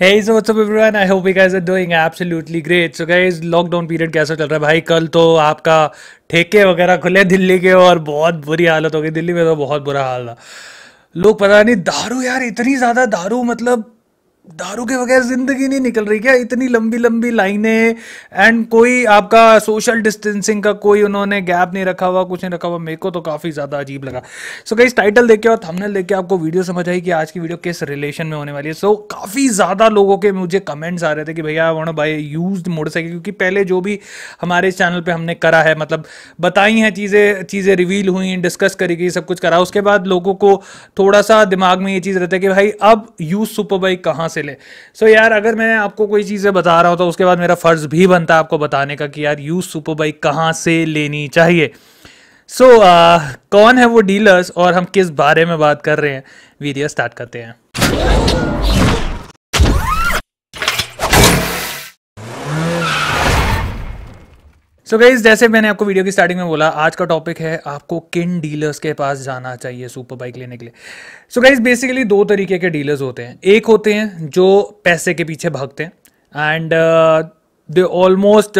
Hey, so what's up everyone? I hope you guys are doing absolutely great. So guys, lockdown period कैसा चल रहा है भाई कल तो आपका ठेके वगैरह खुले दिल्ली के और बहुत बुरी हालत हो गई दिल्ली में तो बहुत बुरा हाल था लोग पता नहीं दारू यार इतनी ज़्यादा दारू मतलब दारू के बगैर जिंदगी नहीं निकल रही क्या इतनी लंबी लंबी लाइनें एंड कोई आपका सोशल डिस्टेंसिंग का कोई उन्होंने गैप नहीं रखा हुआ कुछ नहीं रखा हुआ मेरे को तो काफ़ी ज़्यादा अजीब लगा सो so, कई टाइटल देख के और थंबनेल देख के आपको वीडियो समझ आई कि आज की वीडियो किस रिलेशन में होने वाली है सो so, काफ़ी ज़्यादा लोगों के मुझे कमेंट्स आ रहे थे कि भैया वर्ण भाई यूज मोटरसाइकिल क्योंकि पहले जो भी हमारे चैनल पर हमने करा है मतलब बताई हैं चीज़ें चीज़ें रिवील हुई डिस्कस करी गई सब कुछ करा उसके बाद लोगों को थोड़ा सा दिमाग में ये चीज़ रहता है कि भाई अब यूज सुपर बाइक कहाँ से हासिल ले सो so यार अगर मैं आपको कोई चीज़ें बता रहा हूँ तो उसके बाद मेरा फ़र्ज़ भी बनता है आपको बताने का कि यार यू सुपर बाइक कहाँ से लेनी चाहिए सो so, uh, कौन है वो डीलर्स और हम किस बारे में बात कर रहे हैं वीडियो स्टार्ट करते हैं सो so गाइज जैसे मैंने आपको वीडियो की स्टार्टिंग में बोला आज का टॉपिक है आपको किन डीलर्स के पास जाना चाहिए सुपर बाइक लेने के लिए सो गाइज बेसिकली दो तरीके के डीलर्स होते हैं एक होते हैं जो पैसे के पीछे भागते हैं and they almost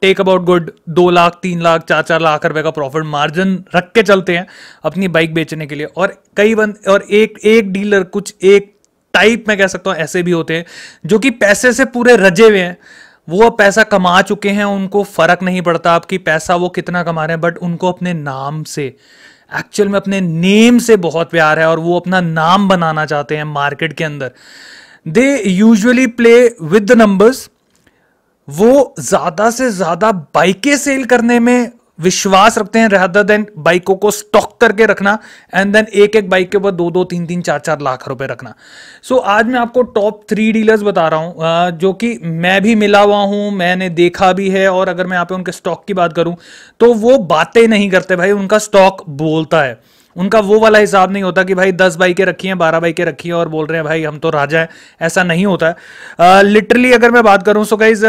take about good दो लाख तीन लाख चार चार लाख रुपए का प्रॉफिट मार्जिन रख के चलते हैं अपनी बाइक बेचने के लिए और कई बंद और एक एक डीलर कुछ एक टाइप में कह सकता हूँ ऐसे भी होते हैं जो कि पैसे से पूरे रजे हुए हैं वो अब पैसा कमा चुके हैं उनको फ़र्क नहीं पड़ता आपकी पैसा वो कितना कमा रहे हैं बट उनको अपने नाम से एक्चुअल में अपने नेम से बहुत प्यार है और वो अपना नाम बनाना चाहते हैं मार्केट के अंदर they usually play with the numbers वो ज़्यादा से ज़्यादा बाइकें सेल करने में विश्वास रखते हैं रेदर देन बाइकों को स्टॉक करके रखना एंड देन एक एक बाइक के ऊपर दो दो तीन तीन चार चार लाख रुपए रखना सो so, आज मैं आपको टॉप थ्री डीलर्स बता रहा हूं जो कि मैं भी मिला हुआ हूं मैंने देखा भी है और अगर मैं यहाँ पे उनके स्टॉक की बात करूं तो वो बातें नहीं करते भाई उनका स्टॉक बोलता है उनका वो वाला हिसाब नहीं होता कि भाई दस बाइकें रखी हैं बारह बाइकें रखी हैं और बोल रहे हैं भाई हम तो राजा हैं ऐसा नहीं होता है लिटरली uh, अगर मैं बात करूं सो गाइज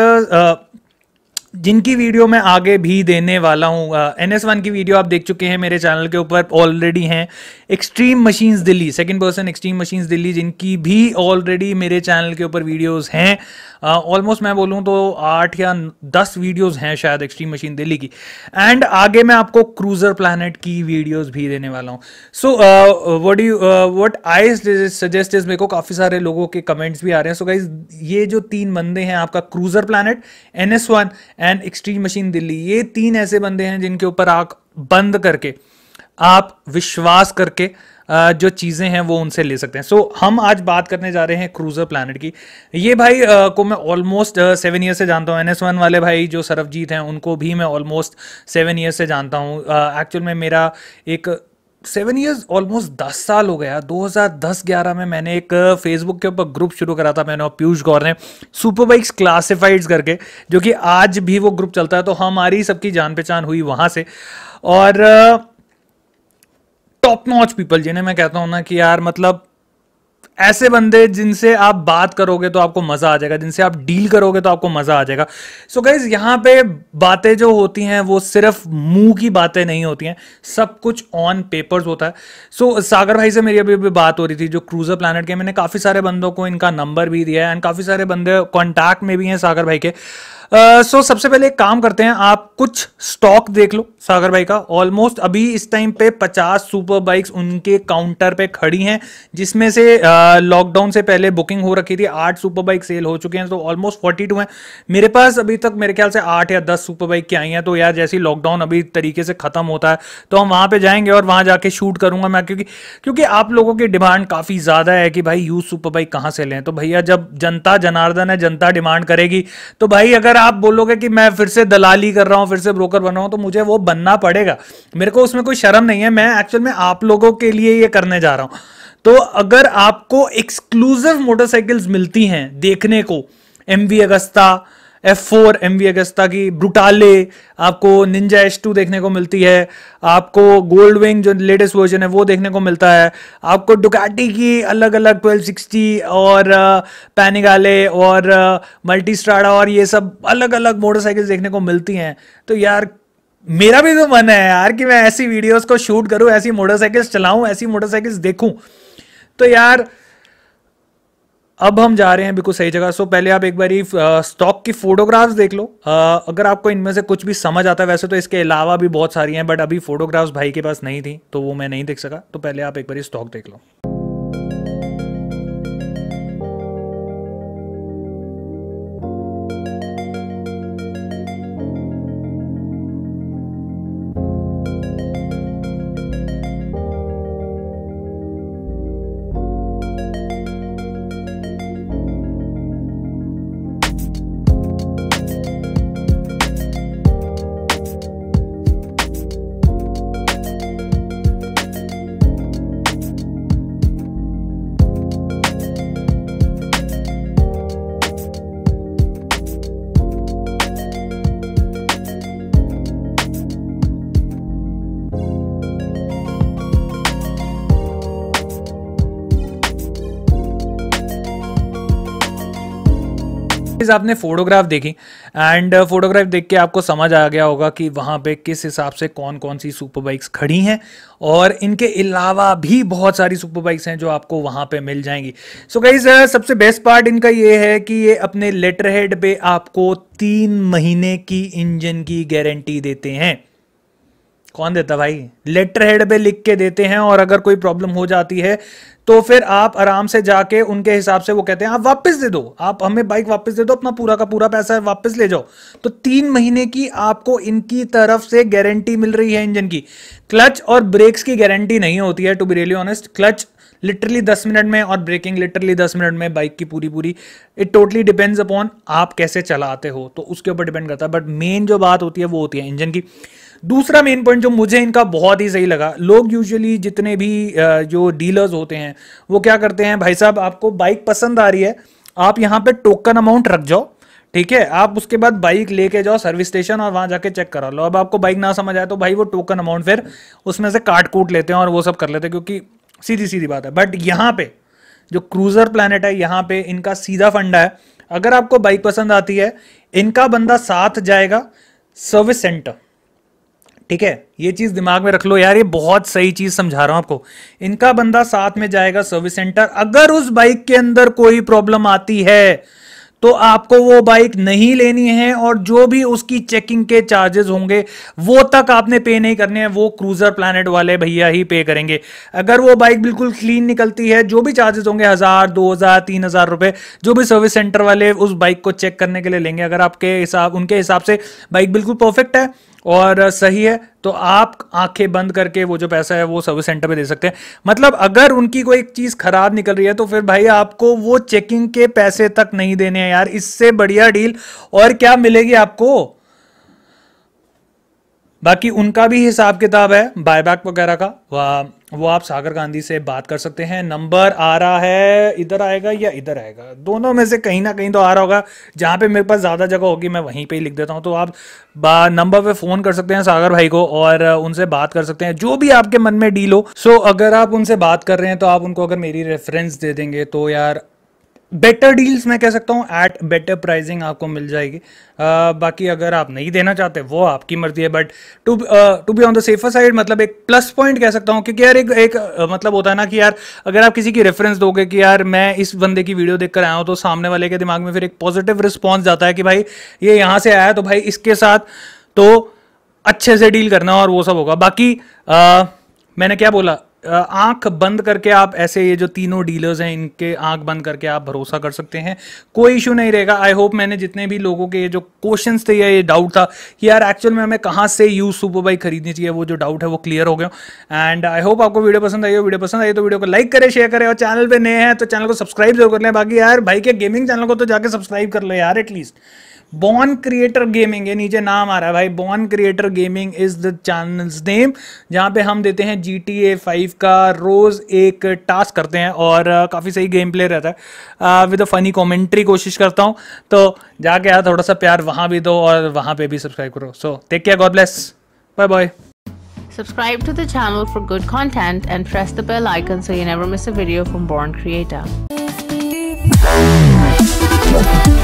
जिनकी वीडियो मैं आगे भी देने वाला हूँ एन एस वन की वीडियो आप देख चुके हैं मेरे चैनल के ऊपर ऑलरेडी हैं extreme machines Delhi second person extreme machines Delhi जिनकी भी ऑलरेडी मेरे चैनल के ऊपर वीडियोस हैं ऑलमोस्ट मैं बोलूँ तो आठ या दस वीडियोस हैं शायद एक्सट्रीम मशीन दिल्ली की एंड आगे मैं आपको क्रूजर प्लानट की वीडियोज़ भी देने वाला हूँ so what you what I suggest is मेरे को काफ़ी सारे लोगों के कमेंट्स भी आ रहे हैं सो so, गाइज ये जो तीन बंदे हैं आपका cruiser planet N S one and extreme machine Delhi ये तीन ऐसे बंदे हैं जिनके ऊपर आंख बंद करके आप विश्वास करके जो चीज़ें हैं वो उनसे ले सकते हैं सो so, हम आज बात करने जा रहे हैं क्रूज़र प्लानट की ये भाई को मैं ऑलमोस्ट सेवन ईयर से जानता हूँ एन एस वन वाले भाई जो सरबजीत हैं उनको भी मैं ऑलमोस्ट सेवन ईयर से जानता हूँ एक्चुअल में मेरा एक सेवन ईयर्स ऑलमोस्ट दस साल हो गया 2010-11 में मैंने एक फेसबुक uh, के ऊपर ग्रुप शुरू करा था मैंने और पीयूष गौर ने सुपर बाइक्स क्लासिफाइड्स करके जो कि आज भी वो ग्रुप चलता है तो हमारी सबकी जान पहचान हुई वहाँ से और टॉप नॉच पीपल जिन्हें मैं कहता हूँ ना कि यार मतलब ऐसे बंदे जिनसे आप बात करोगे तो आपको मजा आ जाएगा जिनसे आप डील करोगे तो आपको मजा आ जाएगा सो so गाइज यहाँ पे बातें जो होती हैं वो सिर्फ मुंह की बातें नहीं होती हैं सब कुछ ऑन पेपर्स होता है सो so, सागर भाई से मेरी अभी अभी बात हो रही थी जो क्रूजर प्लानट के मैंने काफी सारे बंदों को इनका नंबर भी दिया है एंड काफी सारे बंदे कॉन्टैक्ट में भी हैं सागर भाई के सो uh, so, सबसे पहले एक काम करते हैं आप कुछ स्टॉक देख लो सागर भाई का ऑलमोस्ट अभी इस टाइम पे 50 सुपर बाइक्स उनके काउंटर पे खड़ी हैं जिसमें से लॉकडाउन uh, से पहले बुकिंग हो रखी थी आठ सुपर बाइक सेल हो चुके हैं तो ऑलमोस्ट फोर्टी टू हैं मेरे पास अभी तक मेरे ख्याल से आठ या दस सुपर बाइक की आई हैं तो यार जैसे लॉकडाउन अभी तरीके से खत्म होता है तो हम वहाँ पर जाएंगे और वहाँ जाके शूट करूंगा मैं क्योंकि क्योंकि आप लोगों की डिमांड काफ़ी ज़्यादा है कि भाई यूज सुपर बाइक कहाँ से लें तो भैया जब जनता जनार्दन है जनता डिमांड करेगी तो भाई अगर आप बोलोगे कि मैं फिर से दलाली कर रहा हूं फिर से ब्रोकर बन रहा हूं तो मुझे वो बनना पड़ेगा मेरे को उसमें कोई शर्म नहीं है मैं एक्चुअल में आप लोगों के लिए ये करने जा रहा हूं तो अगर आपको एक्सक्लूसिव मोटरसाइकिल्स मिलती हैं देखने को M V Agusta F four M V Agusta की ब्रुटाले आपको निंजा एस टू देखने को मिलती है आपको गोल्ड विंग जो लेटेस्ट वर्जन है वो देखने को मिलता है आपको डुकाटी की अलग अलग ट्वेल्व सिक्सटी और पैनिगाले और मल्टी स्ट्राडा और ये सब अलग अलग मोटरसाइकिल्स देखने को मिलती हैं तो यार मेरा भी तो मन है यार कि मैं ऐसी वीडियोस को शूट करूं ऐसी मोटरसाइकिल्स चलाऊं ऐसी मोटरसाइकिल्स देखूं तो यार अब हम जा रहे हैं बिल्कुल सही जगह सो पहले आप एक बार स्टॉक की फोटोग्राफ्स देख लो आ, अगर आपको इनमें से कुछ भी समझ आता है वैसे तो इसके अलावा भी बहुत सारी हैं बट अभी फोटोग्राफ्स भाई के पास नहीं थी तो वो मैं नहीं देख सका तो पहले आप एक बार स्टॉक देख लो आपने फोटोग्राफ देखी एंड फोटोग्राफ uh, देख के आपको समझ आ गया होगा कि वहां पे किस हिसाब से कौन कौन सी सुपर बाइक्स खड़ी हैं और इनके अलावा भी बहुत सारी सुपर बाइक्स हैं जो आपको वहां पे मिल जाएंगी सो so गाइज uh, सबसे बेस्ट पार्ट इनका ये है कि ये अपने लेटर हेड पे आपको तीन महीने की इंजन की गारंटी देते हैं कौन देता भाई लेटर हेड पे लिख के देते हैं और अगर कोई प्रॉब्लम हो जाती है तो फिर आप आराम से जाके उनके हिसाब से वो कहते हैं आप वापस दे दो आप हमें बाइक वापस दे दो अपना पूरा का पूरा पैसा वापस ले जाओ तो तीन महीने की आपको इनकी तरफ से गारंटी मिल रही है इंजन की क्लच और ब्रेक्स की गारंटी नहीं होती है to be really honest clutch literally दस मिनट में और ब्रेकिंग लिटरली दस मिनट में बाइक की पूरी पूरी इट टोटली डिपेंड्स अपॉन आप कैसे चलाते हो तो उसके ऊपर डिपेंड करता है बट मेन जो बात होती है वो होती है इंजन की दूसरा मेन पॉइंट जो मुझे इनका बहुत ही सही लगा लोग यूजुअली जितने भी जो डीलर्स होते हैं वो क्या करते हैं भाई साहब आपको बाइक पसंद आ रही है आप यहाँ पे टोकन अमाउंट रख जाओ ठीक है आप उसके बाद बाइक लेके जाओ सर्विस स्टेशन और वहां जाके चेक करा लो अब आपको बाइक ना समझ आए तो भाई वो टोकन अमाउंट फिर उसमें से काट कूट लेते हैं और वो सब कर लेते हैं क्योंकि सीधी सीधी बात है बट यहाँ पे जो क्रूजर प्लानट है यहाँ पे इनका सीधा फंडा है अगर आपको बाइक पसंद आती है इनका बंदा साथ जाएगा सर्विस सेंटर ठीक है ये चीज दिमाग में रख लो यार ये बहुत सही चीज समझा रहा हूं आपको इनका बंदा साथ में जाएगा सर्विस सेंटर अगर उस बाइक के अंदर कोई प्रॉब्लम आती है तो आपको वो बाइक नहीं लेनी है और जो भी उसकी चेकिंग के चार्जेस होंगे वो तक आपने पे नहीं करने हैं वो क्रूजर प्लानट वाले भैया ही पे करेंगे अगर वो बाइक बिल्कुल क्लीन निकलती है जो भी चार्जेस होंगे हजार दो हजार तीन हजार रुपए जो भी सर्विस सेंटर वाले उस बाइक को चेक करने के लिए लेंगे अगर आपके हिसाब उनके हिसाब से बाइक बिल्कुल परफेक्ट है और सही है तो आप आंखें बंद करके वो जो पैसा है वो सर्विस सेंटर पे दे सकते हैं मतलब अगर उनकी कोई चीज खराब निकल रही है तो फिर भाई आपको वो चेकिंग के पैसे तक नहीं देने हैं यार इससे बढ़िया डील और क्या मिलेगी आपको बाकी उनका भी हिसाब किताब है बायबैक वगैरह का वो आप सागर गांधी से बात कर सकते हैं नंबर आ रहा है इधर आएगा या इधर आएगा दोनों में से कहीं ना कहीं तो आ रहा होगा जहाँ पे मेरे पास ज़्यादा जगह होगी मैं वहीं पे ही लिख देता हूँ तो आप नंबर पे फ़ोन कर सकते हैं सागर भाई को और उनसे बात कर सकते हैं जो भी आपके मन में डील हो सो अगर आप उनसे बात कर रहे हैं तो आप उनको अगर मेरी रेफरेंस दे देंगे तो यार बेटर डील्स मैं कह सकता हूँ एट बेटर प्राइजिंग आपको मिल जाएगी बाकी अगर आप नहीं देना चाहते वो आपकी मर्जी है but to to be on the safer side मतलब एक प्लस पॉइंट कह सकता हूँ क्योंकि यार एक एक मतलब होता है ना कि यार अगर आप किसी की रेफरेंस दोगे कि यार मैं इस बंदे की वीडियो देखकर आया हूँ तो सामने वाले के दिमाग में फिर एक पॉजिटिव रिस्पॉन्स जाता है कि भाई ये यहाँ से आया तो भाई इसके साथ तो अच्छे से डील करना और वो सब होगा बाकी आ, मैंने क्या बोला आंख बंद करके आप ऐसे ये जो तीनों डीलर्स हैं इनके आंख बंद करके आप भरोसा कर सकते हैं कोई इशू नहीं रहेगा आई होप मैंने जितने भी लोगों के ये जो क्वेश्चन थे या ये डाउट था कि यार एक्चुअल में हमें कहाँ से यूज सुपर बाइक खरीदनी चाहिए वो जो डाउट है वो क्लियर हो गया एंड आई होप आपको वीडियो पसंद आई हो वीडियो पसंद आई तो वीडियो को लाइक करें शेयर करें और चैनल पर नए हैं तो चैनल को सब्सक्राइब जरूर कर लें बाकी यार भाई के गेमिंग चैनल को तो जाकर सब्सक्राइब कर लो यार एटलीस्ट बॉन क्रिएटर गेमिंग ये नीचे नाम आ रहा है भाई Born Creator Gaming is the channel's name जहाँ पे हम देते हैं जी टी ए फाइव का रोज एक टास्क करते हैं और काफ़ी सही गेम प्ले रहता है विद अ फनी कॉमेंट्री कोशिश करता हूँ तो जाके यार थोड़ा सा प्यार वहाँ भी दो और वहाँ पे भी सब्सक्राइब करो so take care God bless bye bye Subscribe to the channel for good content and press the bell icon so you never miss a video from Born Creator.